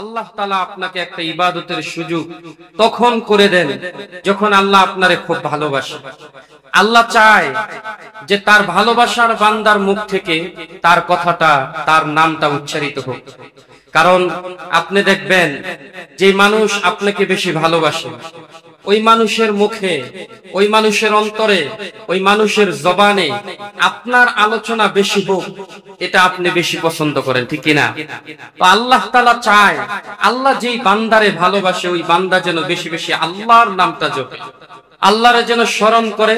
আল্লাহ তালা আপনাকে একটা ইবাদতের সুযোগ তখন করে দেন যখন আল্লাহ আপনারে খুব ভালোবাসে আল্লাহ চায় যে তার ভালোবাসার বান্দার মুখ থেকে তার কথাটা তার নামটা উচ্চারিত হোক কারণ আপনি দেখবেন যে মানুষ আপনাকে বেশি ভালোবাসে ওই মানুষের মুখে ওই মানুষের অন্তরে ওই মানুষের জবানে আপনার আলোচনা বেশি হোক এটা আপনি বেশি পছন্দ করেন ঠিক কিনা তো আল্লাহ তালা চায় আল্লাহ যেই বান্দারে ভালোবাসে ওই বান্দা যেন বেশি বেশি আল্লাহর নামটা জপে আল্লাহরে যেন স্মরণ করে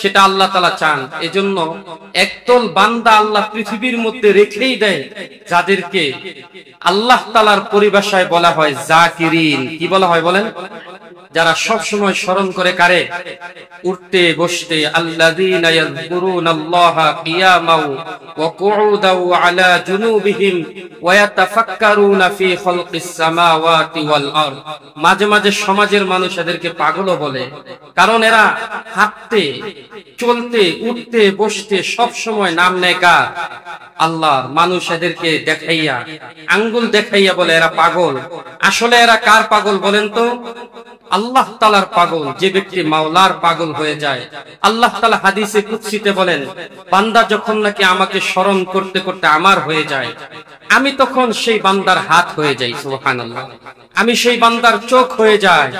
সেটা আল্লাহ তালা চান এজন্য একতল বান্দা আল্লাহ পৃথিবীর মধ্যে রেখেই দেয় যাদেরকে আল্লাহ তালার পরিভাষায় বলা হয় জাকিরিন কি বলা হয় বলেন যারা সব সময় স্মরণ করে কারে উঠতে বসতে আল্লাযীনা মাঝে মাঝে সমাজের মানুষ এদেরকে পাগলও বলে কারণ এরা হাঁটতে চলতে উঠতে বসতে সব সময় নাম নেয় কার আল্লাহ মানুষ এদেরকে দেখাইয়া আঙ্গুল দেখাইয়া বলে এরা পাগল আসলে এরা কার পাগল বলেন তো আল্লাহ তালার পাগল যে ব্যক্তি মাওলার পাগল হয়ে যায় আল্লাহ তালা হাদিসে কুৎসিতে বলেন বান্দা যখন নাকি আমাকে স্মরণ করতে করতে আমার হয়ে যায় আমি তখন সেই বান্দার হাত হয়ে যাই সুহান আল্লাহ আমি সেই বান্দার চোখ হয়ে যায়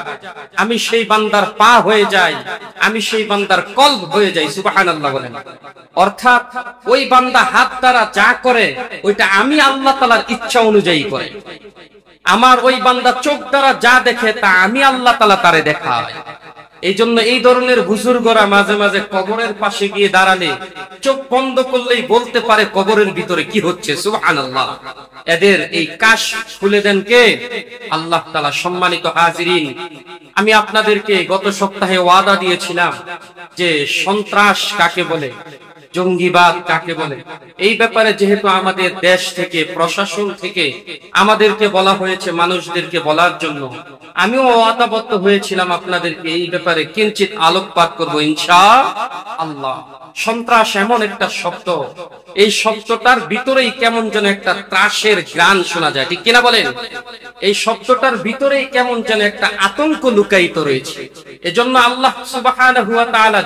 আমি সেই বান্দার পা হয়ে যাই আমি সেই বান্দার কল হয়ে যাই সুবাহান আল্লাহ বলেন অর্থাৎ ওই বান্দা হাত তারা যা করে ওইটা আমি আল্লাহ তালার ইচ্ছা অনুযায়ী করে আমার ওই বান্দা চোখ দ্বারা যা দেখে তা আমি আল্লাহ তালা তারে দেখায় এই জন্য এই ধরনের হুজুর বুজুর্গরা মাঝে মাঝে কবরের পাশে গিয়ে দাঁড়ালে চোখ বন্ধ করলেই বলতে পারে কবরের ভিতরে কি হচ্ছে এদের এই কাশ খুলে দেন কে আল্লাহ তালা সম্মানিত হাজিরিন আমি আপনাদেরকে গত সপ্তাহে ওয়াদা দিয়েছিলাম যে সন্ত্রাস কাকে বলে জঙ্গিবাদ কাকে বলে এই ব্যাপারে যেহেতু আমাদের দেশ থেকে প্রশাসন থেকে আমাদেরকে বলা হয়েছে মানুষদেরকে বলার জন্য আমিও অতাবত্ত হয়েছিলাম আপনাদেরকে এই ব্যাপারে কিঞ্চিত আলোকপাত করবো ইনশা আল্লাহ সন্ত্রাস এমন একটা শব্দ এই শব্দটার ভিতরেই কেমন যেন একটা ত্রাসের গান শোনা যায় ঠিক কিনা বলেন এই শব্দটার ভিতরেই কেমন যেন একটা আতঙ্ক লুকায়িত রয়েছে এজন্য আল্লাহ সুবাহ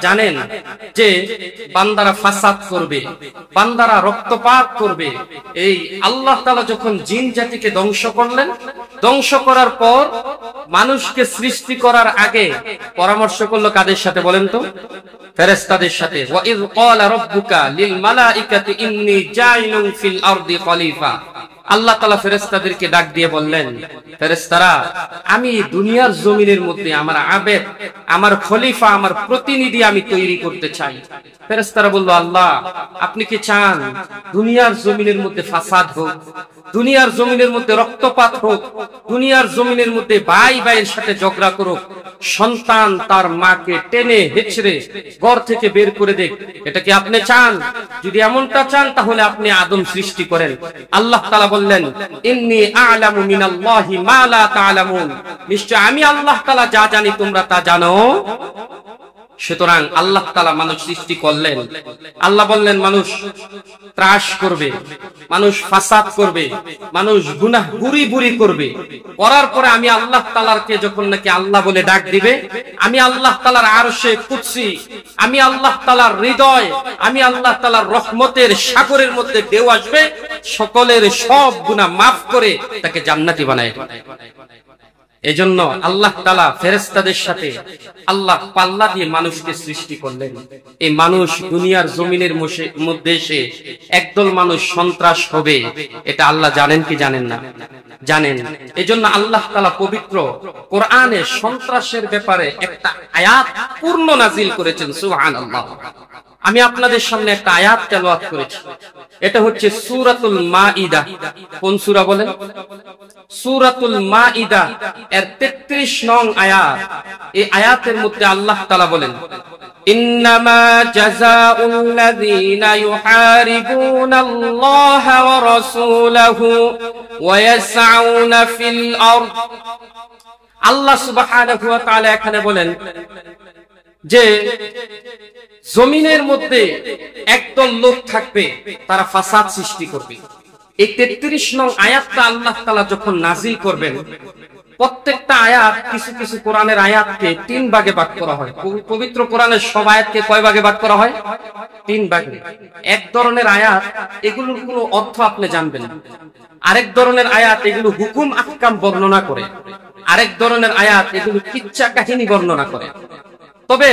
জানেন যে বান্দারা ফাসাদ করবে বান্দারা রক্তপাত করবে এই আল্লাহ তালা যখন জিন জাতিকে ধ্বংস করলেন ধ্বংস করার পর মানুষকে সৃষ্টি করার আগে পরামর্শ করলো কাদের সাথে বলেন তো ফেরেস্তাদের সাথে আল্লাহ ডাক দিয়ে বললেন আমি দুনিয়ার জমিনের মধ্যে আমার আবেদ আমার খলিফা আমার প্রতিনিধি আমি তৈরি করতে চাই ফেরেশতারা বলল আল্লাহ আপনি কি চান দুনিয়ার জমিনের মধ্যে ফাসাদ হোক দুনিয়ার জমিনের মধ্যে রক্তপাত হোক দুনিয়ার জমিনের মধ্যে ভাই ভাইয়ের সাথে ঝগড়া করুক সন্তান তার মাকে টেনে হেঁচড়ে ঘর থেকে বের করে দেখ এটা কি আপনি চান যদি এমনটা চান তাহলে আপনি আদম সৃষ্টি করেন আল্লাহ তালা বললেন ইন্নি আ'লামু তা'লামুন নিশ্চয় আমি আল্লাহ তালা যা জানি তোমরা তা জানো সুতরাং আল্লাহ তালা মানুষ সৃষ্টি করলেন আল্লাহ বললেন মানুষ ত্রাস করবে মানুষ ফাসাদ করবে মানুষ গুনা বুড়ি বুড়ি করবে করার পরে আমি আল্লাহ তালারকে যখন নাকি আল্লাহ বলে ডাক দিবে আমি আল্লাহ তালার আর সে আমি আল্লাহ তালার হৃদয় আমি আল্লাহ তালার রহমতের সাগরের মধ্যে ঢেউ আসবে সকলের সব গুণা মাফ করে তাকে জান্নাতি বানায় এজন্য আল্লাহ তালা ফেরেস্তাদের সাথে আল্লাহ পাল্লা দিয়ে মানুষকে সৃষ্টি করলেন এই মানুষ দুনিয়ার জমিনের মধ্যে এসে একদল মানুষ সন্ত্রাস হবে এটা আল্লাহ জানেন কি জানেন না জানেন এজন্য আল্লাহ তালা পবিত্র কোরআনে সন্ত্রাসের ব্যাপারে একটা আয়াত পূর্ণ নাজিল করেছেন সুহান আল্লাহ আমি আপনাদের সামনে একটা আয়াত তেলাওয়াত করেছি এটা হচ্ছে সূরাতুল মাঈদা কোন সূরা বলেন সূরাতুল মাঈদা এর 33 নং আয়াত এই আয়াতের মধ্যে আল্লাহ তাআলা বলেন ইন্নামা জাযাউল্লাযীনা ইউহারিবুনাল্লাহা ওয়া রাসূলাহু ওয়া ইয়াসআউনা ফিল আরদ আল্লাহ সুবহানাহু ওয়া তাআলা এখানে বলেন যে জমিনের মধ্যে একদল লোক থাকবে তারা ফাসাদ সৃষ্টি করবে এই তেত্রিশ নং আয়াতটা আল্লাহ তালা যখন নাজিল করবেন প্রত্যেকটা আয়াত কিছু কিছু কোরআনের আয়াতকে তিন ভাগে বাদ করা হয় পবিত্র কোরআনের সব আয়াতকে কয় ভাগে বাদ করা হয় তিন ভাগে এক ধরনের আয়াত এগুলোর কোনো অর্থ আপনি জানবেন আরেক ধরনের আয়াত এগুলো হুকুম আকাম বর্ণনা করে আরেক ধরনের আয়াত এগুলো কিচ্ছা কাহিনী বর্ণনা করে তবে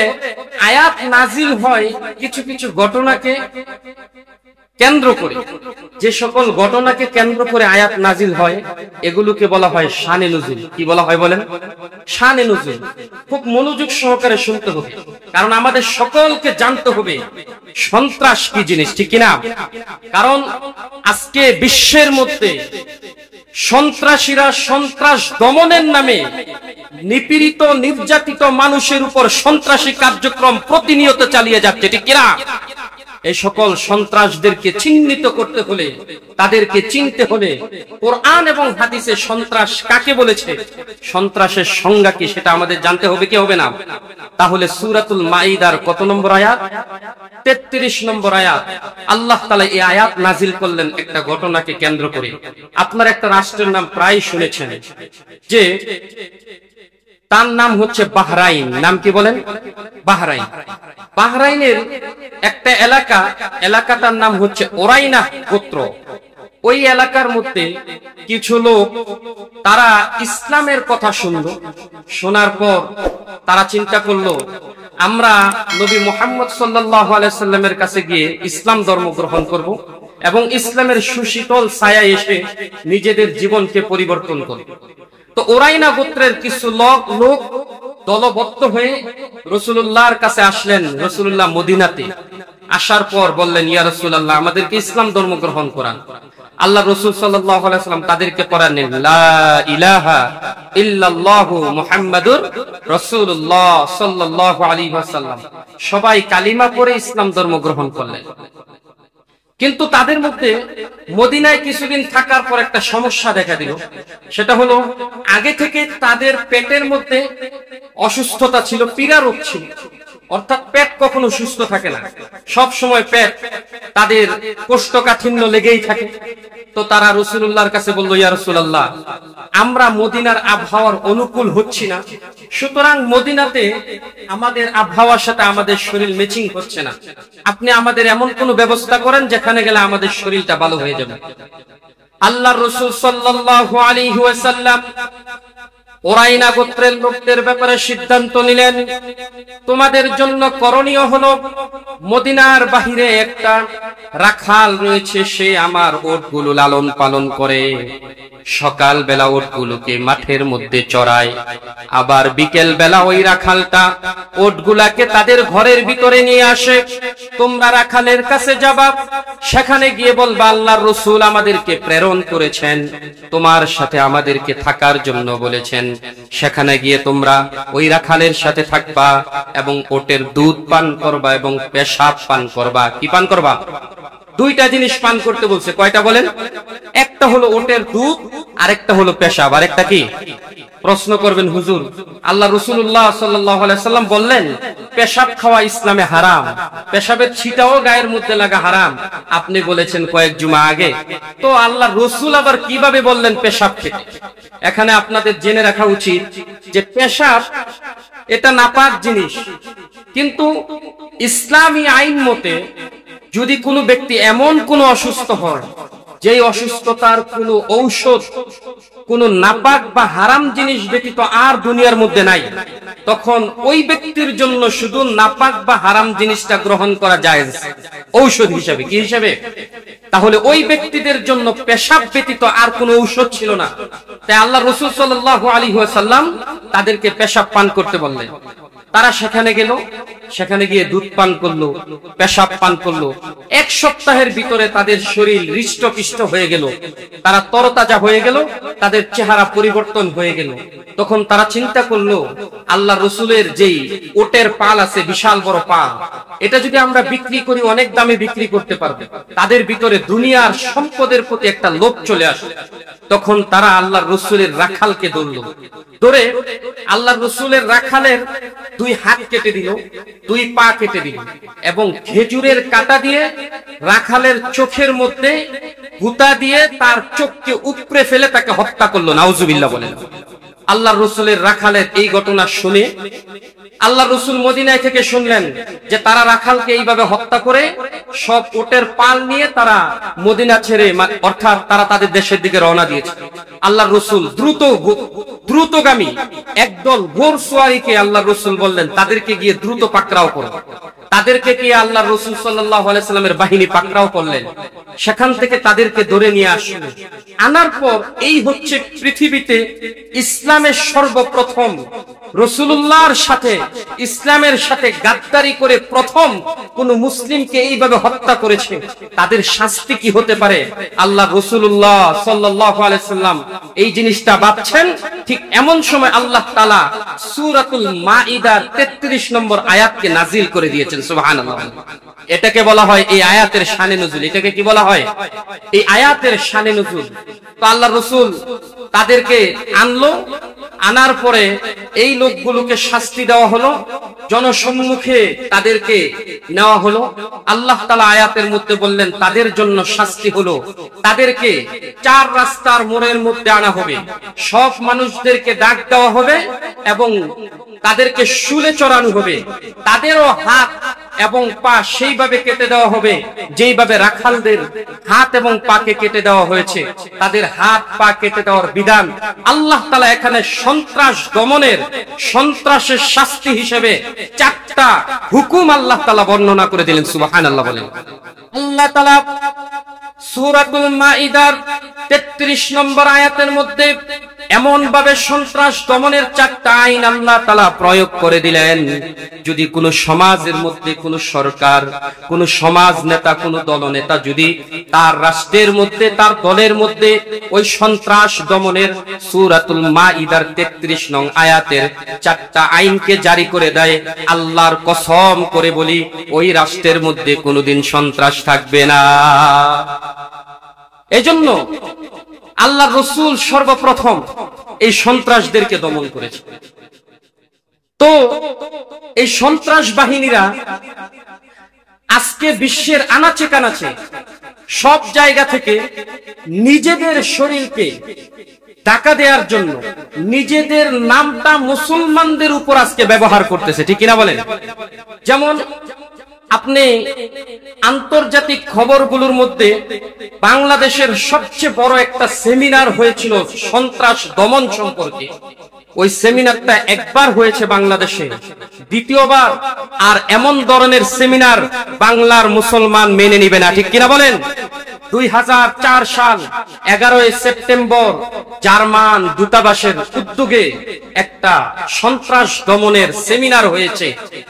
আয়াত নাজিল হয় কিছু কিছু ঘটনাকে কেন্দ্র করে যে সকল ঘটনাকে কেন্দ্র করে আয়াত নাজিল হয় এগুলোকে বলা হয় শানে নজুল কি বলা হয় বলেন শানে নজুল খুব মনোযোগ সহকারে শুনতে হবে কারণ আমাদের সকলকে জানতে হবে সন্ত্রাস কি জিনিস ঠিক কিনা কারণ আজকে বিশ্বের মধ্যে সন্ত্রাসীরা সন্ত্রাস দমনের নামে নিপীড়িত নির্যাতিত মানুষের উপর সন্ত্রাসী কার্যক্রম প্রতিনিয়ত চালিয়ে যাচ্ছে ঠিক কিনা এই সকল সন্ত্রাসদেরকে চিহ্নিত করতে হলে তাদেরকে চিনতে হলে কোরআন এবং হাদিসে সন্ত্রাস কাকে বলেছে সন্ত্রাসের সংজ্ঞা কি সেটা আমাদের জানতে হবে কি হবে না তাহলে সুরাতুল মাইদার কত নম্বর আয়াত ৩৩ নম্বর আয়াত আল্লাহ তালা এই আয়াত নাজিল করলেন একটা ঘটনাকে কেন্দ্র করে আপনার একটা রাষ্ট্রের নাম প্রায় শুনেছেন যে তার নাম হচ্ছে বাহরাইন নাম কি বলেন বাহরাইন বাহরাইনের একটা এলাকা এলাকাটার নাম হচ্ছে ওরাইনা পুত্র ওই এলাকার মধ্যে কিছু লোক তারা ইসলামের কথা শুনল শোনার পর তারা চিন্তা করলো আমরা নবী মোহাম্মদ সাল্লাহ আলাইসাল্লামের কাছে গিয়ে ইসলাম ধর্ম গ্রহণ করব এবং ইসলামের সুশীতল ছায়া এসে নিজেদের জীবনকে পরিবর্তন করব তো ওরাইনা গোত্রের কিছু লোক লোক দলবদ্ধ হয়ে রসুল্লাহর কাছে আসলেন রসুল্লাহ মদিনাতে আসার পর বললেন ইয়া রসুল্লাহ আমাদেরকে ইসলাম ধর্ম গ্রহণ করান আল্লাহ রসুল সাল্লাম তাদেরকে পড়ালেন সবাই কালিমা পরে ইসলাম ধর্ম গ্রহণ করলেন কিন্তু তাদের মধ্যে মদিনায় কিছুদিন থাকার পর একটা সমস্যা দেখা দিল সেটা হলো আগে থেকে তাদের পেটের মধ্যে অসুস্থতা ছিল পীড়া রোগ ছিল অর্থাৎ পেট কখনো সুস্থ থাকে না সব সময় পেট তাদের কোষ্ঠকাঠিন্য লেগেই থাকে তো তারা রসুল্লাহর কাছে বললো ইয়া রসুল্লাহ আমরা মদিনার আবহাওয়ার অনুকূল হচ্ছি না সুতরাং মদিনাতে আমাদের আবহাওয়ার সাথে আমাদের শরীর ম্যাচিং হচ্ছে না আপনি আমাদের এমন কোন ব্যবস্থা করেন যেখানে গেলে আমাদের শরীরটা ভালো হয়ে যাবে আল্লাহ রসুল সাল্লাহ আলী ওয়াসাল্লাম ওরাইনা গোত্রের লোকদের ব্যাপারে সিদ্ধান্ত নিলেন তোমাদের জন্য করণীয় হলো মদিনার বাহিরে একটা রাখাল রয়েছে সে আমার ওটগুলো লালন পালন করে সকাল বেলা ওটগুলোকে মাঠের মধ্যে চড়ায় আবার বিকেল বেলা ওই রাখালটা ওটগুলাকে তাদের ঘরের ভিতরে নিয়ে আসে তোমরা রাখালের কাছে যাবা সেখানে গিয়ে বলবা আল্লাহর রসুল আমাদেরকে প্রেরণ করেছেন তোমার সাথে আমাদেরকে থাকার জন্য বলেছেন সেখানে গিয়ে তোমরা ওই রাখালের সাথে থাকবা এবং ওটের দুধ পান করবা এবং পেশাব পান করবা কি পান করবা দুইটা জিনিস পান করতে বলছে কয়টা বলেন একটা হলো ওটের দুধ আরেকটা হলো পেশাব আরেকটা কি প্রশ্ন করবেন হুজুর আল্লাহ রসুল্লাহ সাল্লাম বললেন পেশাব খাওয়া ইসলামে হারাম পেশাবের ছিটাও গায়ের মধ্যে লাগা হারাম আপনি বলেছেন কয়েক জুমা আগে তো আল্লাহ রসুল আবার কিভাবে বললেন পেশাব খেতে এখানে আপনাদের জেনে রাখা উচিত যে পেশাব এটা নাপাক জিনিস কিন্তু ইসলামী আইন মতে যদি কোনো ব্যক্তি এমন কোন অসুস্থ হয় যে অসুস্থতার কোন ঔষধ কোন নাপাক বা হারাম জিনিস ব্যতীত আর দুনিয়ার মধ্যে নাই তখন ওই ব্যক্তির জন্য শুধু নাপাক বা হারাম জিনিসটা গ্রহণ করা যায় ঔষধ হিসাবে কি হিসাবে তাহলে ওই ব্যক্তিদের জন্য পেশাব ব্যতীত আর কোন ঔষধ ছিল না তাই আল্লাহ রসুল সাল্লাহ আলী সাল্লাম তাদেরকে পেশাব পান করতে বললেন তারা সেখানে গেল সেখানে গিয়ে দুধ পান করলো পেশাব পান করলো এক সপ্তাহের ভিতরে তাদের শরীর হৃষ্টপিষ্ট হয়ে গেল তারা তরতাজা হয়ে গেল তাদের চেহারা পরিবর্তন হয়ে গেল তখন তারা চিন্তা করলো আল্লাহ রসুলের যেই ওটের পাল আছে বিশাল বড় পাল এটা যদি আমরা বিক্রি করি অনেক দামে বিক্রি করতে পারবো তাদের ভিতরে দুনিয়ার সম্পদের প্রতি একটা লোভ চলে আসে তখন তারা আল্লাহ রসুলের রাখালকে ধরল ধরে আল্লাহ রসুলের রাখালের দুই হাত কেটে দিল দুই পা কেটে দিল এবং খেজুরের কাটা দিয়ে রাখালের চোখের মধ্যে গুতা দিয়ে তার চোখকে উপড়ে ফেলে তাকে হত্যা করলো নাউজুবিল্লাহ বলেন আল্লাহ রসুলের রাখালে এই ঘটনা শুনে আল্লাহ রসুল মদিনায় থেকে শুনলেন যে তারা রাখালকে এইভাবে হত্যা করে সব ওটের পাল নিয়ে তারা মদিনা ছেড়ে অর্থাৎ তারা তাদের দেশের দিকে রওনা দিয়েছে আল্লাহ রসুল দ্রুত দ্রুতগামী একদল গোর সোয়ারিকে আল্লাহ রসুল বললেন তাদেরকে গিয়ে দ্রুত পাকড়াও করো তাদেরকে গিয়ে আল্লাহ রসুল সাল্লামের বাহিনী পাকড়াও করলেন সেখান থেকে তাদেরকে ধরে নিয়ে আসলেন আনার পর এই হচ্ছে পৃথিবীতে ইসলাম ইসলামের সর্বপ্রথম রসুল্লাহর সাথে ইসলামের সাথে গাদ্দারি করে প্রথম কোন মুসলিমকে এইভাবে হত্যা করেছে তাদের শাস্তি কি হতে পারে আল্লাহ রসুল্লাহ সাল্লাম এই জিনিসটা ভাবছেন ঠিক এমন সময় আল্লাহ তালা সুরাতুল মাঈদার তেত্রিশ নম্বর আয়াতকে নাজিল করে দিয়েছেন সুহান এটাকে বলা হয় এই আয়াতের সানে নজুল এটাকে কি বলা হয় এই আয়াতের সানে নজুল তো আল্লাহ রসুল তাদেরকে আনলো আনার পরে এই লোকগুলোকে শাস্তি দেওয়া হলো জনসম্মুখে তাদেরকে নেওয়া হলো আল্লাহ তালা আয়াতের মধ্যে বললেন তাদের জন্য শাস্তি হলো তাদেরকে চার রাস্তার মোড়ের মধ্যে আনা হবে সব মানুষদেরকে ডাক দেওয়া হবে এবং তাদেরকে শুলে চড়ানো হবে তাদেরও হাত এবং পা সেইভাবে কেটে দেওয়া হবে যেইভাবে রাখালদের হাত এবং পাকে কেটে দেওয়া হয়েছে তাদের হাত পা কেটে দেওয়ার বিধান আল্লাহ তালা এখানে এখানে সন্ত্রাস দমনের সন্ত্রাসের শাস্তি হিসেবে চারটা হুকুম আল্লাহ তালা বর্ণনা করে দিলেন সুবাহান আল্লাহ বলেন আল্লাহ তালা সুরাতুল মাইদার তেত্রিশ নম্বর আয়াতের মধ্যে এমন ভাবে সন্ত্রাস দমনের চারটা আইন আল্লাহ তালা প্রয়োগ করে দিলেন যদি কোনো সমাজের মধ্যে কোনো সরকার কোনো সমাজ নেতা কোনো দলনেতা যদি তার রাষ্ট্রের মধ্যে তার দলের মধ্যে ওই সন্ত্রাস দমনের সুরাতুল মা ইদার তেত্রিশ নং আয়াতের চারটা আইনকে জারি করে দেয় আল্লাহর কসম করে বলি ওই রাষ্ট্রের মধ্যে কোনোদিন সন্ত্রাস থাকবে না এজন্য আল্লাহ রসুল সর্বপ্রথম এই সন্ত্রাসদেরকে দমন করেছে তো এই সন্ত্রাস বাহিনীরা আজকে বিশ্বের আনাচে কানাচে সব জায়গা থেকে নিজেদের শরীরকে টাকা দেওয়ার জন্য নিজেদের নামটা মুসলমানদের উপর আজকে ব্যবহার করতেছে ঠিক কিনা বলেন যেমন আপনি আন্তর্জাতিক খবরগুলোর মধ্যে বাংলাদেশের সবচেয়ে বড় একটা সেমিনার হয়েছিল সন্ত্রাস দমন সম্পর্কে ওই সেমিনারটা একবার হয়েছে বাংলাদেশে দ্বিতীয়বার আর এমন ধরনের সেমিনার বাংলার মুসলমান মেনে নিবে না ঠিক কিনা বলেন দুই সাল এগারোই সেপ্টেম্বর জার্মান দূতাবাসের উদ্যোগে একটা সন্ত্রাস দমনের সেমিনার হয়েছে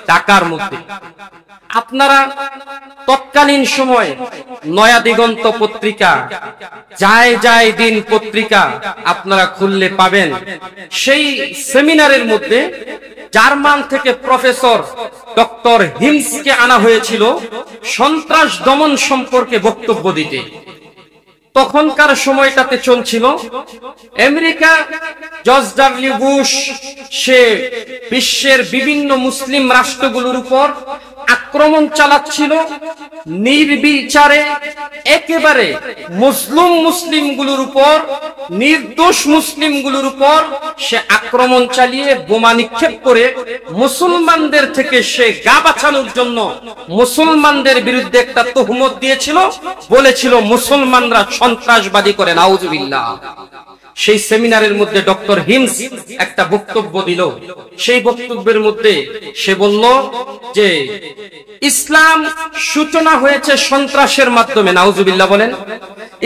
ঢাকার মধ্যে আপনারা তৎকালীন সময় নয়া দিগন্ত পত্রিকা যায় যায় দিন পত্রিকা আপনারা খুললে পাবেন সেই সেমিনারের মধ্যে জার্মান থেকে প্রফেসর ডক্টর হিমসকে আনা হয়েছিল সন্ত্রাস দমন সম্পর্কে বক্তব্য দিতে তখনকার সময়টাতে চলছিল আমেরিকা জর্জ ডাব্লিউ বুশ সে বিশ্বের বিভিন্ন মুসলিম রাষ্ট্রগুলোর উপর আক্রমণ চালাচ্ছিল নির্বিচারে একেবারে মুসলিম মুসলিমগুলোর উপর নির্দোষ মুসলিমগুলোর উপর সে আক্রমণ চালিয়ে বোমা নিক্ষেপ করে মুসলমানদের থেকে সে গা বাঁচানোর জন্য মুসলমানদের বিরুদ্ধে একটা তহমত দিয়েছিল বলেছিল মুসলমানরা সন্ত্রাসবাদী করে নাউজুবিল্লাহ সেই সেমিনারের মধ্যে ডক্টর হিমস একটা বক্তব্য দিল সেই বক্তব্যের মধ্যে সে বলল যে ইসলাম সূচনা হয়েছে সন্ত্রাসের মাধ্যমে নাউজুবিল্লাহ বলেন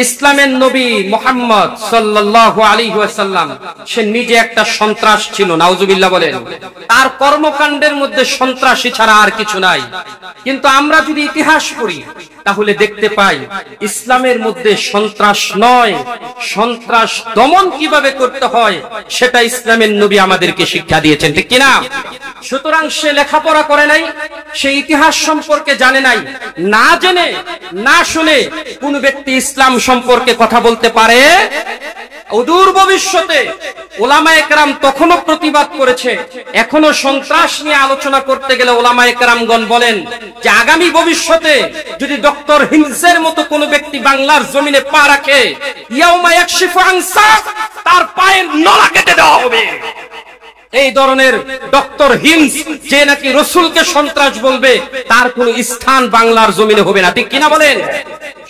ইসলামের নবী মোহাম্মদ সাল্লাল্লাহু আলী ওয়াসাল্লাম সে নিজে একটা সন্ত্রাস ছিল নাউজুবিল্লাহ বলেন তার কর্মকাণ্ডের মধ্যে সন্ত্রাসী ছাড়া আর কিছু নাই কিন্তু আমরা যদি ইতিহাস পড়ি তাহলে দেখতে পাই ইসলামের মধ্যে সন্ত্রাস নয় সন্ত্রাস দমন কিভাবে করতে হয় সেটা ইসলামের নবী আমাদেরকে শিক্ষা দিয়েছেন ঠিক কিনা সুতরাং সে লেখাপড়া করে নাই সে ইতিহাস সম্পর্কে জানে নাই না জেনে না শুনে কোন ব্যক্তি ইসলাম সম্পর্কে কথা বলতে পারে অদূর ভবিষ্যতে ওলামা একরাম তখনও প্রতিবাদ করেছে এখনো সন্ত্রাস নিয়ে আলোচনা করতে গেলে ওলামা একরামগণ বলেন যে আগামী ভবিষ্যতে যদি ডক্টর হিংসের মতো কোনো ব্যক্তি বাংলার জমিনে পা রাখে ইয়াউমা একশিফ আংসা তার পায়ের নলা কেটে দেওয়া হবে এই ধরনের ডক্টর হিমস যে নাকি রসুলকে সন্ত্রাস বলবে তার কোন স্থান বাংলার জমিনে হবে না ঠিক কিনা বলেন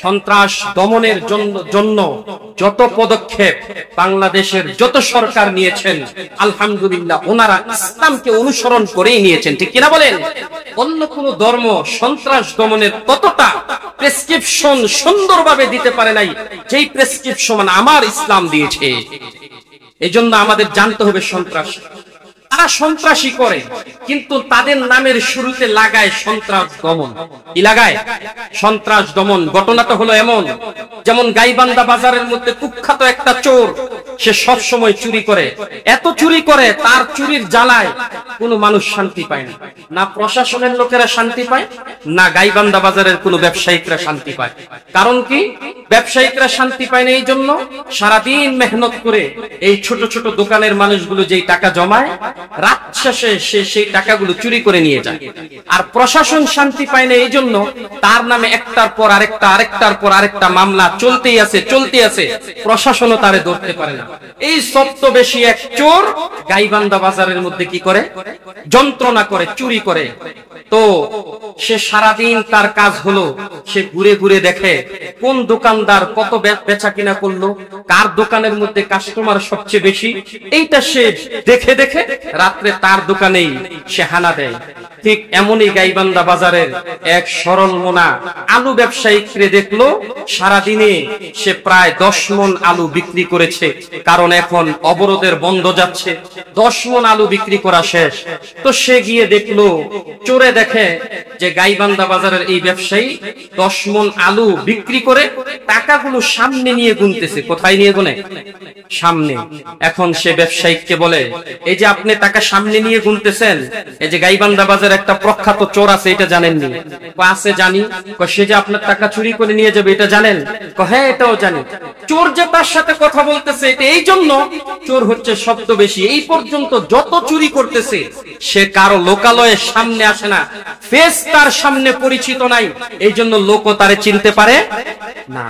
সন্ত্রাস দমনের জন্য যত পদক্ষেপ বাংলাদেশের যত সরকার নিয়েছেন আলহামদুলিল্লাহ ওনারা ইসলামকে অনুসরণ করেই নিয়েছেন ঠিক কিনা বলেন অন্য কোন ধর্ম সন্ত্রাস দমনের ততটা প্রেসক্রিপশন সুন্দরভাবে দিতে পারে নাই যেই প্রেসক্রিপশন মানে আমার ইসলাম দিয়েছে এই জন্য আমাদের জানতে হবে সন্ত্রাস তারা সন্ত্রাসী করে কিন্তু তাদের নামের শুরুতে লাগায় সন্ত্রাস দমন কি লাগায় সন্ত্রাস দমন ঘটনাটা হলো এমন যেমন গাইবান্দা বাজারের মধ্যে কুখ্যাত একটা চোর সে সব সময় চুরি করে এত চুরি করে তার চুরির জ্বালায় কোনো মানুষ শান্তি পায় না না প্রশাসনের লোকেরা শান্তি পায় না গাইবান্দা বাজারের কোনো ব্যবসায়িকরা শান্তি পায় কারণ কি ব্যবসায়িকরা শান্তি পায় না এই জন্য সারাদিন মেহনত করে এই ছোট ছোট দোকানের মানুষগুলো যেই টাকা জমায় রাত শেষে সে সেই টাকাগুলো চুরি করে নিয়ে যায় আর প্রশাসন শান্তি পায় না এই জন্য তার নামে একটার পর আরেকটা আরেকটার পর আরেকটা মামলা চলতেই আছে চলতে আছে প্রশাসনও তারে ধরতে পারে না এই বেশি এক চোর গাইবান্ধা বাজারের মধ্যে কি করে যন্ত্রণা করে চুরি করে তো সে সারাদিন তার কাজ হলো সে ঘুরে ঘুরে দেখে কোন দোকানদার কত বেচা কিনা করলো কার দোকানের মধ্যে কাস্টমার সবচেয়ে বেশি এইটা সে দেখে দেখে রাত্রে তার দোকানেই সে হানা দেয় ঠিক এমনই গাইবান্দা বাজারের এক সরল মোনা আলু ফিরে দেখলো সারাদিনে সে প্রায় দশ মন আলু বিক্রি করেছে কারণ এখন অবরোধের বন্ধ যাচ্ছে দশ মন আলু বিক্রি করা শেষ তো সে গিয়ে দেখলো চোরে দেখে যে গাইবান্দা বাজারের এই ব্যবসায়ী দশ মন আলু বিক্রি করে টাকাগুলো সামনে নিয়ে গুনতেছে কোথায় কোথায় নিয়ে গুনে সামনে এখন সে বলে এই যে আপনি সামনে নিয়ে গুনতেছেন এই যে বাজার একটা প্রখ্যাত চোর আছে এটা জানেননি আছে জানি সে যে আপনার টাকা চুরি করে নিয়ে যাবে এটা জানেন হ্যাঁ এটাও জানি চোর যে তার সাথে কথা বলতেছে এটা এই জন্য চোর হচ্ছে শব্দ বেশি এই পর্যন্ত যত চুরি করতেছে সে কারো লোকালয়ের সামনে আসে না ফেস তার সামনে পরিচিত নাই এই জন্য লোকও তারে চিনতে পারে না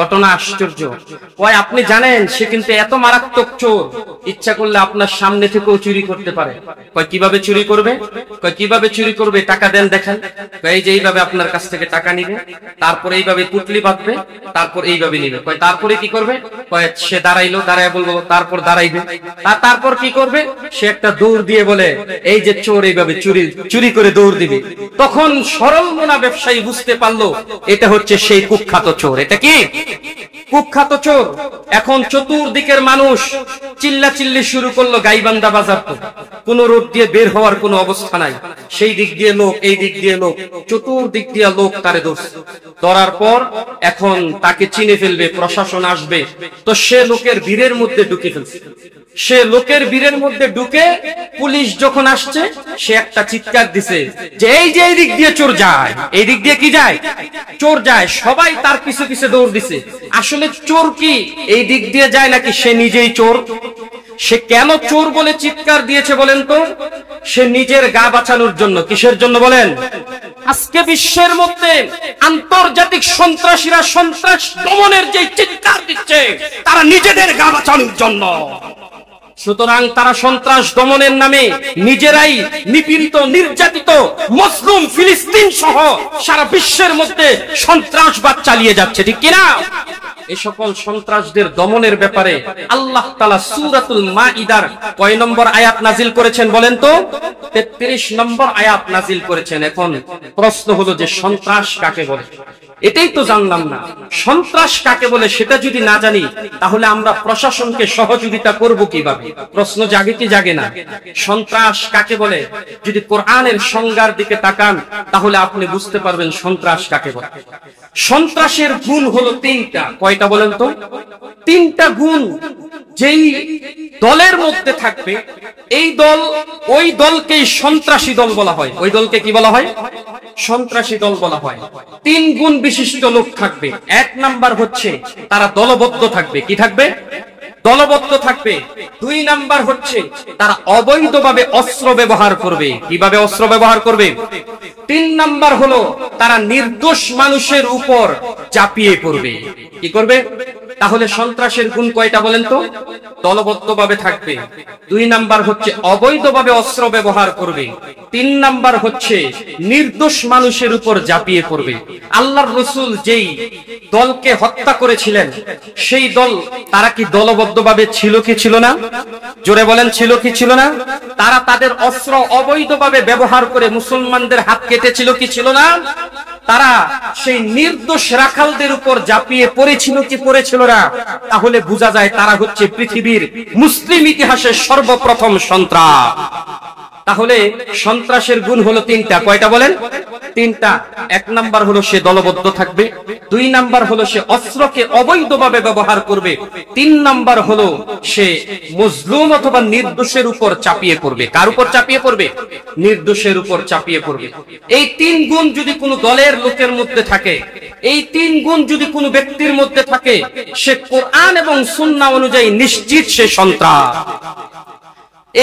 ঘটনা আশ্চর্য ওই আপনি জানেন সে কিন্তু এত মারাত্মক চোর ইচ্ছা করলে আপনার সামনে থেকেও চুরি করতে পারে কয় কিভাবে চুরি করবে কয় কিভাবে চুরি করবে টাকা দেন দেখেন এই যে এইভাবে আপনার কাছ থেকে টাকা নিবে তারপর এইভাবে পুটলি বাঁধবে তারপর এইভাবে নিবে কয় তারপরে কি করবে কয় সে দাঁড়াইলো দাঁড়ায় বলবো তারপর দাঁড়াইবে তারপর কি করবে সে একটা দৌড় দিয়ে বলে এই যে চোর এইভাবে চুরি চুরি করে দৌড় দিবে তখন সরল মোনা ব্যবসায়ী বুঝতে পারলো এটা হচ্ছে সেই কুখ্যাত চোর এটা কি কুখ্যাত চোর এখন চতুর্দিকের মানুষ চিল্লা চিল্লি শুরু করলো গাইবান্দা বাজার তো কোন রোড দিয়ে বের হওয়ার কোনো অবস্থা নাই সেই দিক দিয়ে লোক এই দিক দিয়ে লোক চতুর্দিক দিয়ে লোক তারে দোষ ধরার পর এখন তাকে চিনে ফেলবে প্রশাসন আসবে তো সে লোকের ভিড়ের মধ্যে ঢুকে ফেলছে সে লোকের ভিড়ের মধ্যে ঢুকে পুলিশ যখন আসছে সে একটা চিৎকার দিছে যে এই যে এই দিক দিয়ে চোর যায় এই দিক দিয়ে কি যায় চোর যায় সবাই তার কিছু কিছু দৌড় দিছে করতেছে আসলে চোর কি এই দিক দিয়ে যায় নাকি সে নিজেই চোর সে কেন চোর বলে চিৎকার দিয়েছে বলেন তো সে নিজের গা বাঁচানোর জন্য কিসের জন্য বলেন আজকে বিশ্বের মধ্যে আন্তর্জাতিক সন্ত্রাসীরা সন্ত্রাস দমনের যে চিৎকার দিচ্ছে তারা নিজেদের গা বাঁচানোর জন্য সুতরাং তারা সন্ত্রাস দমনের নামে নিজেরাই নিপীড়িত নির্যাতিত মুসলিম ফিলিস্তিন সহ সারা বিশ্বের মধ্যে সন্ত্রাসবাদ চালিয়ে যাচ্ছে ঠিক কিনা এই সকল সন্ত্রাসদের দমনের ব্যাপারে আল্লাহ তালা সুরাতুল মাঈদার কয় নম্বর আয়াত নাজিল করেছেন বলেন তো তেত্রিশ নম্বর আয়াত নাজিল করেছেন এখন প্রশ্ন হলো যে সন্ত্রাস কাকে বলে এটাই তো জানলাম না সন্ত্রাস কাকে বলে সেটা যদি না জানি তাহলে আমরা প্রশাসনকে সহযোগিতা করব কিভাবে প্রশ্ন জাগে কি জাগে না সন্ত্রাস কাকে বলে যদি কোরআনের সংজ্ঞার দিকে তাকান তাহলে আপনি বুঝতে পারবেন সন্ত্রাস কাকে বলে সন্ত্রাসের গুণ হলো তিনটা কয়টা বলেন তো তিনটা গুণ যেই দলের মধ্যে থাকবে এই দল ওই দলকেই সন্ত্রাসী দল বলা হয় ওই দলকে কি বলা হয় সন্ত্রাসী দল বলা হয় তিন গুণ বিশিষ্ট লোক থাকবে এক নাম্বার হচ্ছে তারা দলবদ্ধ থাকবে কি থাকবে দলবদ্ধ থাকবে দুই নাম্বার হচ্ছে তারা অবৈধভাবে অস্ত্র ব্যবহার করবে কিভাবে অস্ত্র ব্যবহার করবে তিন নাম্বার হলো তারা নির্দোষ মানুষের উপর চাপিয়ে পড়বে কি করবে তাহলে সন্ত্রাসের গুণ কয়টা বলেন তো দলবদ্ধভাবে থাকবে দুই নাম্বার হচ্ছে অবৈধভাবে অস্ত্র ব্যবহার করবে তিন নাম্বার হচ্ছে নির্দোষ মানুষের উপর জাপিয়ে পড়বে আল্লাহর রসুল যেই দলকে হত্যা করেছিলেন সেই দল তারা কি দলবদ্ধ অবৈধভাবে ছিল কি ছিল না জোরে বলেন ছিল কি ছিল না তারা তাদের অস্ত্র অবৈধভাবে ব্যবহার করে মুসলমানদের হাত কেটেছিল কি ছিল না তারা সেই নির্দোষ রাখালদের উপর জাপিয়ে পড়েছিল কি পড়েছিল না তাহলে বোঝা যায় তারা হচ্ছে পৃথিবীর মুসলিম ইতিহাসের সর্বপ্রথম সন্ত্রাস তাহলে সন্ত্রাসের গুণ হলো তিনটা কয়টা বলেন তিনটা এক নাম্বার হলো সে দলবদ্ধ থাকবে দুই নাম্বার হলো সে অস্ত্রকে অবৈধভাবে ব্যবহার করবে তিন নাম্বার হলো সে মজলুম অথবা নির্দোষের উপর চাপিয়ে পড়বে কার উপর চাপিয়ে পড়বে নির্দোষের উপর চাপিয়ে পড়বে এই তিন গুণ যদি কোনো দলের লোকের মধ্যে থাকে এই তিন গুণ যদি কোনো ব্যক্তির মধ্যে থাকে সে কোরআন এবং সুন্না অনুযায়ী নিশ্চিত সে সন্ত্রাস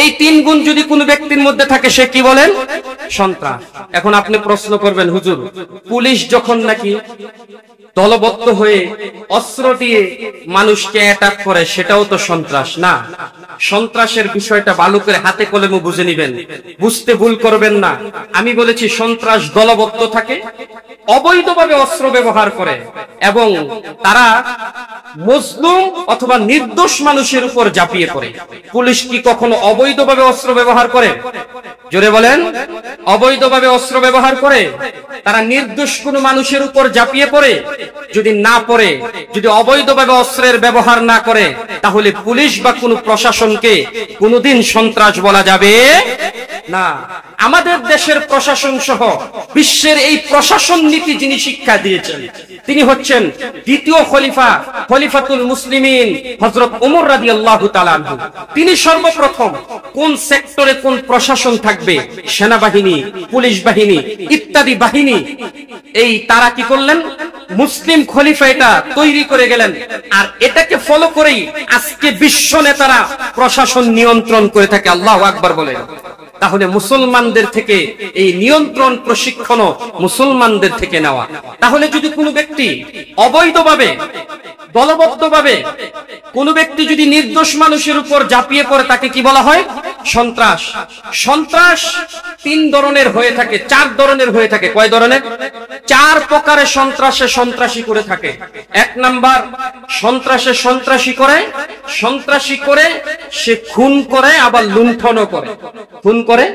এই তিন গুণ যদি কোন ব্যক্তির মধ্যে থাকে সে কি বলেন সন্ত্রাস এখন আপনি প্রশ্ন করবেন হুজুর পুলিশ যখন নাকি দলবদ্ধ হয়ে অস্ত্র দিয়ে মানুষকে অ্যাটাক করে সেটাও তো সন্ত্রাস না সন্ত্রাসের বিষয়টা বালুকের হাতে কলমে বুঝে নিবেন বুঝতে ভুল করবেন না আমি বলেছি সন্ত্রাস দলবদ্ধ থাকে অবৈধভাবে অস্ত্র ব্যবহার করে এবং তারা মজলুম অথবা নির্দোষ মানুষের উপর ঝাঁপিয়ে পড়ে পুলিশ কি কখনো অবৈধভাবে অস্ত্র ব্যবহার করে জোরে বলেন অবৈধভাবে অস্ত্র ব্যবহার করে তারা নির্দোষ কোনো মানুষের উপর ঝাঁপিয়ে পড়ে যদি না পড়ে যদি অবৈধভাবে অস্ত্রের ব্যবহার না করে তাহলে পুলিশ বা কোনো প্রশাসনকে কোনোদিন সন্ত্রাস বলা যাবে না আমাদের দেশের প্রশাসন সহ বিশ্বের এই প্রশাসন নীতি যিনি শিক্ষা দিয়েছেন তিনি হচ্ছেন দ্বিতীয় খলিফা খলিফাতুল মুসলিমিন হজরত উমর রাজি আল্লাহ তিনি সর্বপ্রথম কোন সেক্টরে কোন প্রশাসন থাকবে সেনাবাহিনী পুলিশ বাহিনী ইত্যাদি বাহিনী এই তারা কি করলেন মুসলিম মুসলিম খলিফা এটা তৈরি করে গেলেন আর এটাকে ফলো করেই আজকে বিশ্ব নেতারা প্রশাসন নিয়ন্ত্রণ করে থাকে আল্লাহ আকবার বলে তাহলে মুসলমানদের থেকে এই নিয়ন্ত্রণ প্রশিক্ষণও মুসলমানদের থেকে নেওয়া তাহলে যদি কোনো ব্যক্তি অবৈধভাবে দলবদ্ধভাবে কোনো ব্যক্তি যদি নির্দোষ মানুষের উপর জাপিয়ে পড়ে তাকে কি বলা হয় সন্ত্রাস সন্ত্রাস তিন ধরনের হয়ে থাকে চার ধরনের হয়ে থাকে কয় ধরনের চার প্রকারে সন্ত্রাসে সন্ত্রাসী করে থাকে এক নাম্বার সন্ত্রাসে সন্ত্রাসী করে সন্ত্রাসী করে সে খুন করে আবার লুণ্ঠনও করে খুন করে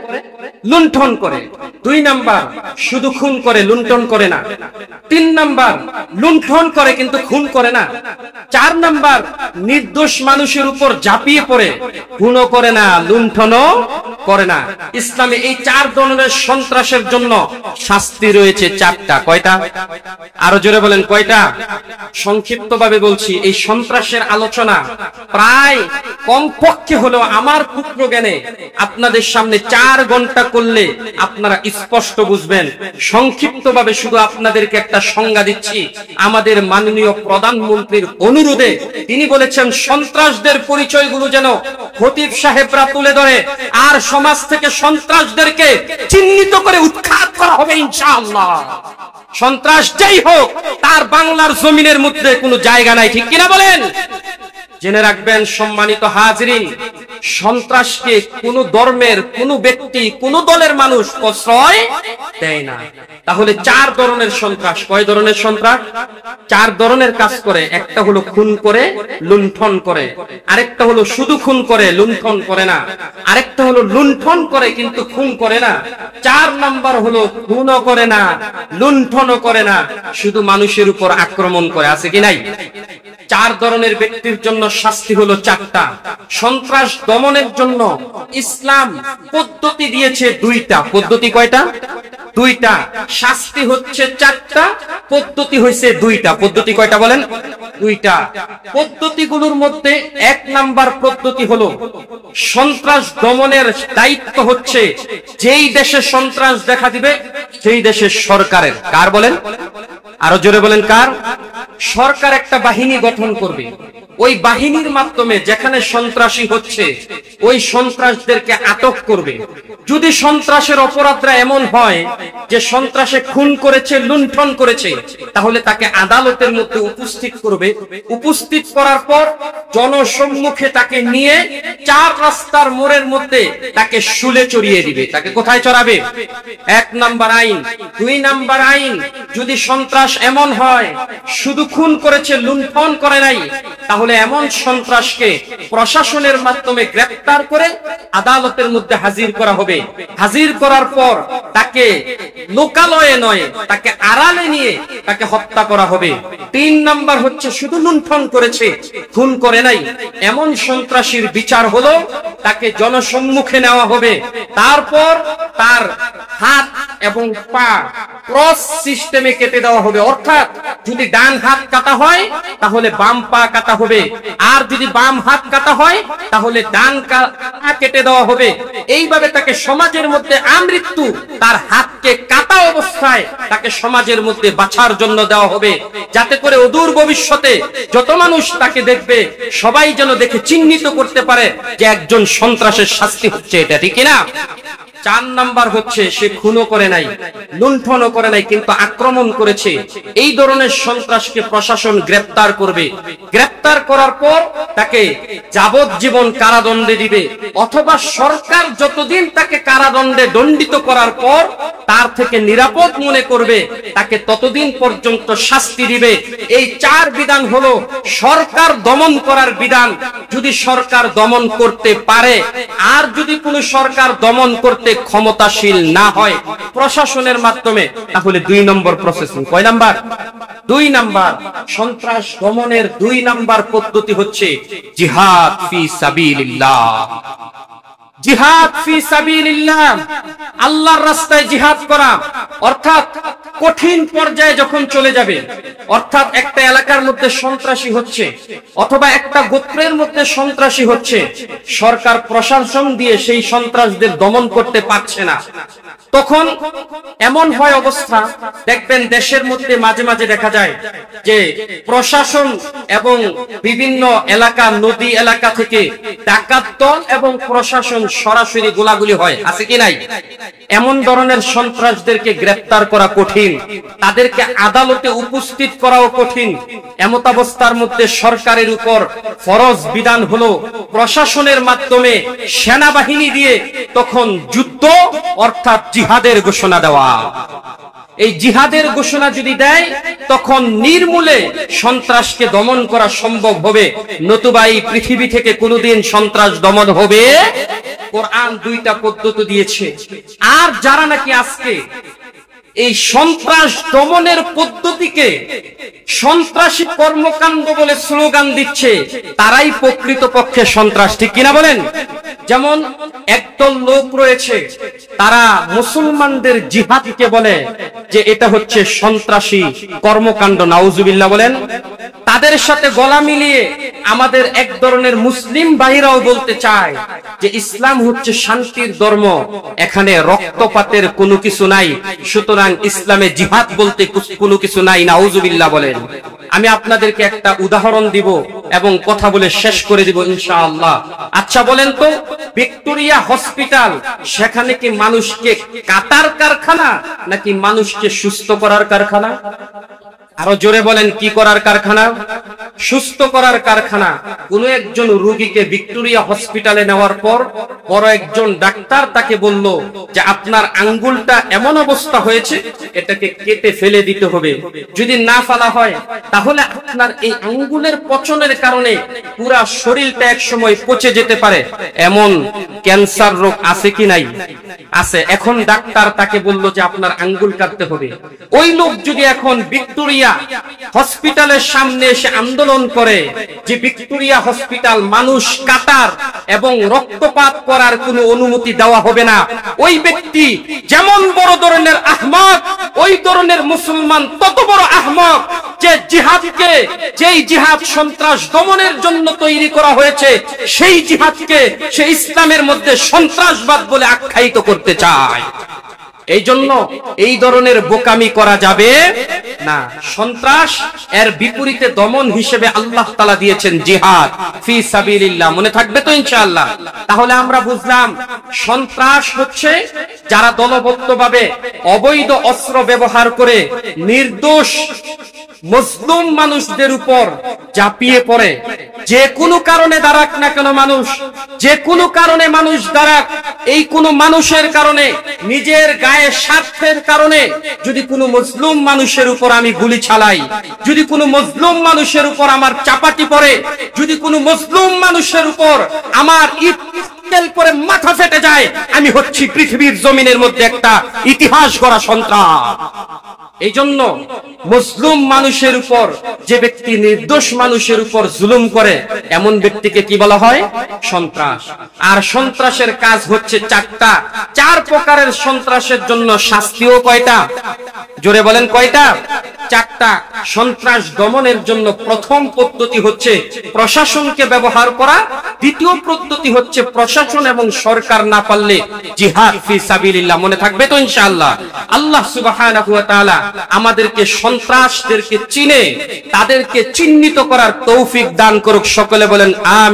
লুণ্ঠন করে দুই নাম্বার শুধু খুন করে লুণ্ঠন করে না তিন নাম্বার লুণ্ঠন করে কিন্তু খুন করে না চার নাম্বার নির্দোষ মানুষের উপর ঝাঁপিয়ে পড়ে গুণ করে না লুণ্ঠন করে না ইসলামে এই চার ধরনের সন্ত্রাসের জন্য শাস্তি রয়েছে চারটা কয়টা আরো জোরে বলেন কয়টা সংক্ষিপ্ত ভাবে বলছি এই সন্ত্রাসের আলোচনা প্রায় কমপক্ষে হলেও আমার পুত্র জ্ঞানে আপনাদের সামনে চার ঘন্টা করলে আপনারা স্পষ্ট বুঝবেন সংক্ষিপ্ত ভাবে শুধু আপনাদেরকে একটা সংজ্ঞা দিচ্ছি আমাদের মাননীয় প্রধানমন্ত্রী নবীর অনুরোধে তিনি বলেছেন সন্ত্রাসদের পরিচয়গুলো যেন খতিব সাহেবরা তুলে ধরে আর সমাজ থেকে সন্ত্রাসদেরকে চিহ্নিত করে উৎখাত করা হবে ইনশাআল্লাহ সন্ত্রাস যাই হোক তার বাংলার জমিনের মধ্যে কোনো জায়গা নাই ঠিক কিনা বলেন জেনে রাখবেন সম্মানিত হাজরিন সন্ত্রাসকে কোন ধর্মের কোন ব্যক্তি কোন দলের মানুষ প্রশ্রয় দেয় না তাহলে চার ধরনের সন্ত্রাস কয় ধরনের সন্ত্রাস চার ধরনের কাজ করে একটা হলো খুন করে লুণ্ঠন করে আরেকটা হলো শুধু খুন করে লুণ্ঠন করে না আরেকটা হলো লুণ্ঠন করে কিন্তু খুন করে না চার নাম্বার হলো খুনও করে না লুণ্ঠনও করে না শুধু মানুষের উপর আক্রমণ করে আছে কি নাই চার ধরনের ব্যক্তির জন্য শাস্তি হলো চারটা সন্ত্রাস দমনের জন্য ইসলাম পদ্ধতি দিয়েছে দুইটা পদ্ধতি কয়টা দুইটা শাস্তি হচ্ছে চারটা পদ্ধতি হয়েছে দুইটা পদ্ধতি কয়টা বলেন দুইটা পদ্ধতিগুলোর মধ্যে এক নাম্বার পদ্ধতি হলো সন্ত্রাস দমনের দায়িত্ব হচ্ছে যেই দেশে সন্ত্রাস দেখা দিবে সেই দেশের সরকারের কার বলেন আরো জোরে বলেন কার সরকার একটা বাহিনী গঠন করবে ওই বাহিনীর মাধ্যমে যেখানে সন্ত্রাসী হচ্ছে ওই সন্ত্রাসদেরকে আটক করবে যদি সন্ত্রাসের অপরাধরা এমন হয় যে সন্ত্রাসে খুন করেছে লুণ্ঠন করেছে তাহলে তাকে আদালতের মধ্যে উপস্থিত করবে উপস্থিত করার পর জনসম্মুখে তাকে নিয়ে চার রাস্তার মোড়ের মধ্যে তাকে শুলে চড়িয়ে দিবে তাকে কোথায় চড়াবে এক নাম্বার আইন দুই নাম্বার আইন যদি সন্ত্রাস সন্ত্রাস এমন হয় শুধু খুন করেছে লুণ্ঠন করে নাই তাহলে এমন সন্ত্রাসকে প্রশাসনের মাধ্যমে গ্রেপ্তার করে আদালতের মধ্যে হাজির করা হবে হাজির করার পর তাকে লোকালয়ে নয় তাকে আড়ালে নিয়ে তাকে হত্যা করা হবে তিন নাম্বার হচ্ছে শুধু লুণ্ঠন করেছে খুন করে নাই এমন সন্ত্রাসীর বিচার হলো তাকে জনসম্মুখে নেওয়া হবে তারপর তার হাত এবং পা ক্রস সিস্টেমে কেটে দেওয়া হবে হবে অর্থাৎ যদি ডান হাত কাটা হয় তাহলে বাম পা কাটা হবে আর যদি বাম হাত কাটা হয় তাহলে ডান কেটে দেওয়া হবে এইভাবে তাকে সমাজের মধ্যে আমৃত্যু তার হাতকে কাটা অবস্থায় তাকে সমাজের মধ্যে বাছার জন্য দেওয়া হবে যাতে করে অদূর ভবিষ্যতে যত মানুষ তাকে দেখবে সবাই যেন দেখে চিহ্নিত করতে পারে যে একজন সন্ত্রাসের শাস্তি হচ্ছে এটা ঠিক না চার নাম্বার হচ্ছে সে খুনও করে নাই লুণ্ঠনও করে নাই কিন্তু আক্রমণ করেছে এই ধরনের সন্ত্রাসকে প্রশাসন গ্রেপ্তার করবে গ্রেপ্তার করার পর তাকে যাবজ্জীবন কারাদণ্ডে দিবে অথবা সরকার যতদিন তাকে কারাদণ্ডে দণ্ডিত করার পর তার থেকে নিরাপদ মনে করবে তাকে ততদিন পর্যন্ত শাস্তি দিবে এই চার বিধান হলো সরকার দমন করার বিধান যদি সরকার দমন করতে পারে আর যদি কোনো সরকার দমন করতে করতে ক্ষমতাশীল না হয় প্রশাসনের মাধ্যমে তাহলে দুই নম্বর প্রসেসিং কয় নাম্বার দুই নাম্বার সন্ত্রাস দমনের দুই নাম্বার পদ্ধতি হচ্ছে জিহাদ ফি সাবিলিল্লাহ জিহাদ ফি সাবিলিল্লাহ আল্লাহর রাস্তায় জিহাদ করা অর্থাৎ কঠিন পর্যায়ে যখন চলে যাবে অর্থাৎ একটা এলাকার মধ্যে সন্ত্রাসী হচ্ছে অথবা একটা গোত্রের মধ্যে সন্ত্রাসী হচ্ছে সরকার প্রশাসন দিয়ে সেই সন্ত্রাসীদের দমন করতে পারছে না তখন এমন হয় অবস্থা দেখবেন দেশের মধ্যে মাঝে মাঝে দেখা যায় যে প্রশাসন এবং বিভিন্ন এলাকা নদী এলাকা থেকে ডাকাত দল এবং প্রশাসন সরাসরি গোলাগুলি হয় আছে কি নাই এমন ধরনের সন্ত্রাসদেরকে গ্রেপ্তার করা কঠিন তাদেরকে আদালতে উপস্থিত করাও কঠিন এমতাবস্থার মধ্যে সরকারের উপর ফরজ বিধান হলো প্রশাসনের মাধ্যমে সেনাবাহিনী দিয়ে তখন যুদ্ধ অর্থাৎ জিহাদের ঘোষণা দেওয়া এই জিহাদের ঘোষণা যদি দেয় তখন নির্মূলে সন্ত্রাসকে দমন করা সম্ভব হবে নতুবা এই পৃথিবী থেকে কোনোদিন সন্ত্রাস দমন হবে কোরআন দুইটা পদ্ধতি দিয়েছে আর যারা নাকি আজকে এই সন্ত্রাস দমনের পদ্ধতিকে সন্ত্রাসী কর্মকাণ্ড বলে স্লোগান দিচ্ছে তারাই প্রকৃত পক্ষে সন্ত্রাস ঠিক কিনা বলেন যেমন একদল লোক রয়েছে তারা মুসলমানদের জিহাদকে বলে যে এটা হচ্ছে সন্ত্রাসী কর্মকাণ্ড নাউজুবিল্লা বলেন তাদের সাথে গলা মিলিয়ে আমাদের এক ধরনের মুসলিম বাহিরাও বলতে চায় যে ইসলাম হচ্ছে শান্তির ধর্ম এখানে রক্তপাতের কোনো কিছু নাই সুতরাং ইসলামে জিহাদ বলতে কোনো কিছু নাই নাউজুবিল্লা বলেন আমি আপনাদেরকে একটা উদাহরণ দিব এবং কথা বলে শেষ করে দিব ইনশাআল্লাহ আচ্ছা বলেন তো ভিক্টোরিয়া হসপিটাল সেখানে কি মানুষকে কাটার কারখানা নাকি মানুষকে সুস্থ করার কারখানা আরো জোরে বলেন কি করার কারখানা সুস্থ করার কারখানা কোন একজন রুগীকে ভিক্টোরিয়া হসপিটালে নেওয়ার পর বড় একজন ডাক্তার তাকে বলল যে আপনার আঙ্গুলটা এমন অবস্থা হয়েছে এটাকে কেটে ফেলে দিতে হবে যদি না ফেলা হয় তাহলে আপনার এই আঙ্গুলের পচনের কারণে পুরা শরীরটা এক সময় পচে যেতে পারে এমন ক্যান্সার রোগ আছে কি নাই আছে এখন ডাক্তার তাকে বলল যে আপনার আঙ্গুল কাটতে হবে ওই লোক যদি এখন ভিক্টোরিয়া ভিক্টোরিয়া হসপিটালের সামনে এসে আন্দোলন করে যে ভিক্টোরিয়া হসপিটাল মানুষ কাতার এবং রক্তপাত করার কোন অনুমতি দেওয়া হবে না ওই ব্যক্তি যেমন বড় ধরনের আহমদ ওই ধরনের মুসলমান তত বড় আহমদ যে জিহাদকে যেই জিহাদ সন্ত্রাস দমনের জন্য তৈরি করা হয়েছে সেই জিহাদকে সে ইসলামের মধ্যে সন্ত্রাসবাদ বলে আখ্যায়িত করতে চায় এই জন্য এই ধরনের বোকামি করা যাবে না সন্ত্রাস এর বিপরীতে দমন হিসেবে আল্লাহ তালা দিয়েছেন জিহাদ ফি সাবিল্লাহ মনে থাকবে তো ইনশাল্লাহ তাহলে আমরা বুঝলাম সন্ত্রাস হচ্ছে যারা দলবদ্ধভাবে অবৈধ অস্ত্র ব্যবহার করে নির্দোষ মুসলুম মানুষদের উপর চাপিয়ে পড়ে যে কোনো কারণে দাঁড়াক না কেন মানুষ যে কোনো কারণে মানুষ দাঁড়াক এই কোনো মানুষের কারণে নিজের গায়ে দুনিয়ায় স্বার্থের কারণে যদি কোনো মজলুম মানুষের উপর আমি গুলি চালাই যদি কোনো মজলুম মানুষের উপর আমার চাপাটি পড়ে যদি কোনো মজলুম মানুষের উপর আমার ইট আক্কেল করে মাথা ফেটে যায় আমি হচ্ছি পৃথিবীর জমিনের মধ্যে একটা ইতিহাস গড়া সন্ত্রাস এই জন্য মুসলিম মানুষের উপর যে ব্যক্তি নির্দোষ মানুষের উপর জুলুম করে এমন ব্যক্তিকে কি বলা হয় সন্ত্রাস আর সন্ত্রাসের কাজ হচ্ছে চারটা চার প্রকারের সন্ত্রাসের জন্য শাস্তিও কয়টা জোরে বলেন কয়টা চারটা সন্ত্রাস দমনের জন্য প্রথম পদ্ধতি হচ্ছে প্রশাসনকে ব্যবহার করা দ্বিতীয় পদ্ধতি হচ্ছে প্রশাসন প্রশাসন এবং সরকার না পারলে জিহাদ ফি সাবিলিল্লাহ মনে থাকবে তো ইনশাআল্লাহ আল্লাহ সুবহানাহু ওয়া তাআলা আমাদেরকে সন্ত্রাসদেরকে চিনে তাদেরকে চিহ্নিত করার তৌফিক দান করুক সকলে বলেন আমিন